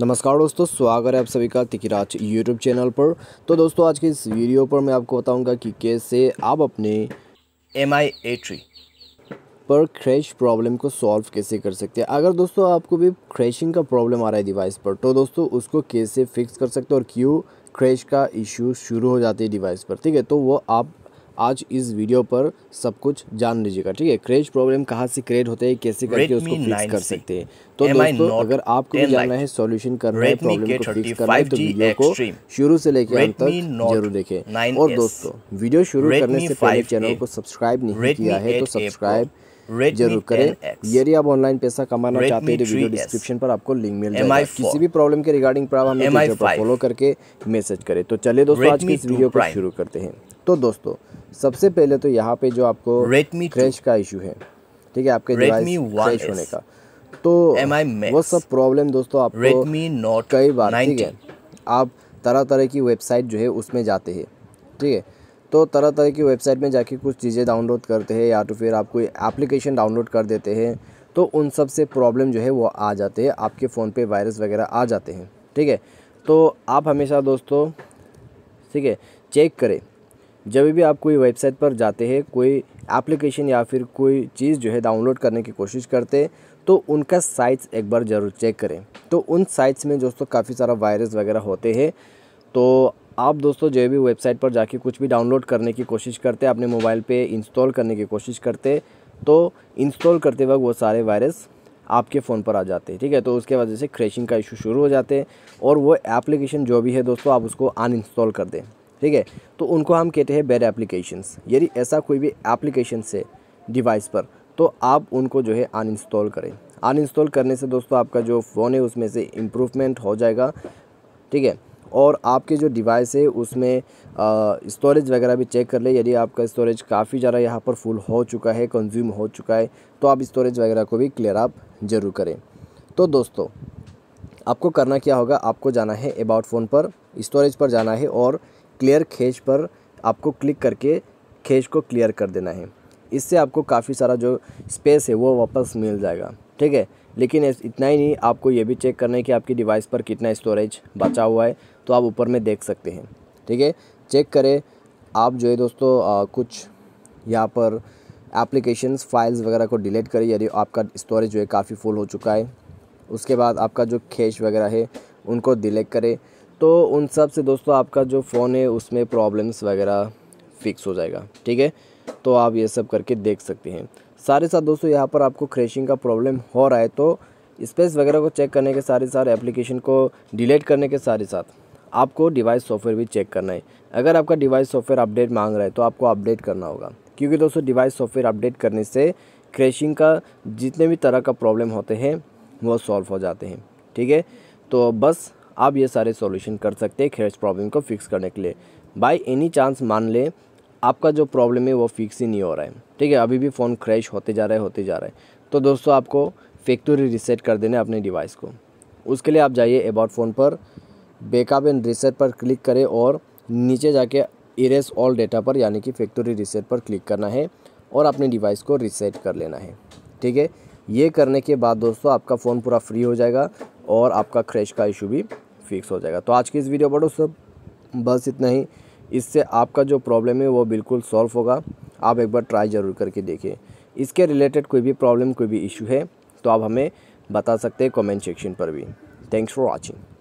नमस्कार दोस्तों स्वागत है आप सभी का तिकिराज यूट्यूब चैनल पर तो दोस्तों आज के इस वीडियो पर मैं आपको बताऊंगा कि कैसे आप अपने एम आई पर क्रैश प्रॉब्लम को सॉल्व कैसे कर सकते हैं अगर दोस्तों आपको भी क्रैशिंग का प्रॉब्लम आ रहा है डिवाइस पर तो दोस्तों उसको कैसे फिक्स कर सकते हैं और क्यों क्रैश का इशू शुरू हो जाती है डिवाइस पर ठीक है तो वो आप आज इस वीडियो पर सब कुछ जान लीजिएगा ठीक है क्रेज प्रॉब्लम कहाँ से क्रिएट होते हैं कैसे करके उसको फिक्स कर सकते हैं तो दोस्तों अगर आपको भी जानना है सॉल्यूशन करना है प्रॉब्लम को फिक्स करना है तो वीडियो को शुरू से लेकर अंत तक जरूर देखें और दोस्तों वीडियो शुरू करने से पहले चैनल को सब्सक्राइब नहीं किया है तो सब्सक्राइब जरूर करें यदि आप ऑनलाइन पैसा कमाना Redmi चाहते हैं तो वीडियो डिस्क्रिप्शन पर आपको लिंक मिल जाएगा किसी भी प्रॉब्लम के रिगार्डिंग पर फॉलो करके मैसेज करें तो चलिए दोस्तों आज की इस वीडियो को शुरू करते हैं तो दोस्तों सबसे पहले तो यहाँ पे जो आपको रेडमी क्रैश का इशू है ठीक है आपके रेडमी क्रैश होने का तो वो सब प्रॉब्लम दोस्तों आपको रेडमी नोट कई बार ठीक है आप तरह तरह की वेबसाइट जो है उसमें जाते हैं ठीक है तो तरह तरह की वेबसाइट में जाके कुछ चीज़ें डाउनलोड करते हैं या तो फिर आप कोई एप्लीकेशन डाउनलोड कर देते हैं तो उन सब से प्रॉब्लम जो है वो आ जाते हैं आपके फ़ोन पे वायरस वगैरह आ जाते हैं ठीक है तो आप हमेशा दोस्तों ठीक है चेक करें जब भी आप कोई वेबसाइट पर जाते हैं कोई एप्लीकेशन या फिर कोई चीज़ जो है डाउनलोड करने की कोशिश करते हैं तो उनका साइट्स एक बार ज़रूर चेक करें तो उन साइट्स में दोस्तों काफ़ी सारा वायरस वगैरह होते हैं तो आप दोस्तों जो भी वेबसाइट पर जाके कुछ भी डाउनलोड करने की कोशिश करते अपने मोबाइल पे इंस्टॉल करने की कोशिश करते तो इंस्टॉल करते वक्त वो सारे वायरस आपके फ़ोन पर आ जाते हैं ठीक है तो उसके वजह से क्रैशिंग का इशू शुरू हो जाते हैं और वो एप्लीकेशन जो भी है दोस्तों आप उसको अनइंस्टॉल कर दें ठीक है तो उनको हम कहते हैं बैड एप्लीकेशंस यदि ऐसा कोई भी एप्लीकेशन है डिवाइस पर तो आप उनको जो है अनइंस्टॉल करें अनइंस्टॉल करने से दोस्तों आपका जो फ़ोन है उसमें से इम्प्रूवमेंट हो जाएगा ठीक है और आपके जो डिवाइस है उसमें स्टोरेज वगैरह भी चेक कर ले यदि आपका स्टोरेज काफ़ी ज़्यादा यहाँ पर फुल हो चुका है कंज्यूम हो चुका है तो आप स्टोरेज वगैरह को भी क्लियर आप जरूर करें तो दोस्तों आपको करना क्या होगा आपको जाना है अबाउट फ़ोन पर स्टोरेज पर जाना है और क्लियर खेज पर आपको क्लिक करके खेज को क्लियर कर देना है इससे आपको काफ़ी सारा जो स्पेस है वो वापस मिल जाएगा ठीक है लेकिन इतना ही नहीं आपको ये भी चेक करना है कि आपकी डिवाइस पर कितना स्टोरेज बचा हुआ है तो आप ऊपर में देख सकते हैं ठीक है चेक करें आप जो है दोस्तों आ, कुछ यहाँ पर एप्लीकेशंस फाइल्स वगैरह को डिलीट करें यदि आपका स्टोरेज जो है काफ़ी फुल हो चुका है उसके बाद आपका जो खेश वगैरह है उनको डिलेक्ट करें तो उन सब से दोस्तों आपका जो फ़ोन है उसमें प्रॉब्लम्स वगैरह फिक्स हो जाएगा ठीक है तो आप ये सब करके देख सकते हैं सारे साथ दोस्तों यहाँ पर आपको क्रैशिंग का प्रॉब्लम हो रहा है तो स्पेस वगैरह को चेक करने के सारे साथ एप्लीकेशन को डिलीट करने के सारे साथ आपको डिवाइस सॉफ्टवेयर भी चेक करना है अगर आपका डिवाइस सॉफ्टवेयर अपडेट मांग रहा है तो आपको अपडेट करना होगा क्योंकि दोस्तों डिवाइस सॉफ्टवेयर अपडेट करने से क्रैशिंग का जितने भी तरह का प्रॉब्लम होते हैं वो सॉल्व हो जाते हैं ठीक है तो बस आप ये सारे सॉल्यूशन कर सकते हैं खेर्स प्रॉब्लम को फिक्स करने के लिए बाय एनी चांस मान लें आपका जो प्रॉब्लम है वो फिक्स ही नहीं हो रहा है ठीक है अभी भी फ़ोन क्रैश होते जा रहा है होते जा रहा है तो दोस्तों आपको फैक्ट्री रिसेट कर देना है अपने डिवाइस को उसके लिए आप जाइए अबाउट फ़ोन पर बैकअप एंड रिसेट पर क्लिक करें और नीचे जाके इरेस ऑल डेटा पर यानी कि फैक्ट्री रिसेट पर क्लिक करना है और अपने डिवाइस को रिसेट कर लेना है ठीक है ये करने के बाद दोस्तों आपका फ़ोन पूरा फ्री हो जाएगा और आपका क्रैश का इशू भी फिक्स हो जाएगा तो आज की इस वीडियो पर सब बस इतना ही इससे आपका जो प्रॉब्लम है वो बिल्कुल सॉल्व होगा आप एक बार ट्राई ज़रूर करके देखिए इसके रिलेटेड कोई भी प्रॉब्लम कोई भी इशू है तो आप हमें बता सकते हैं कमेंट सेक्शन पर भी थैंक्स फॉर वॉचिंग